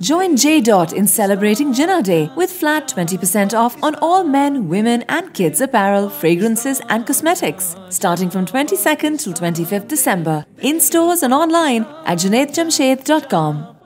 Join J Dot in celebrating Jinnah Day with flat 20% off on all men, women, and kids apparel, fragrances, and cosmetics starting from 22nd till 25th December in stores and online at junaidjamshed.com.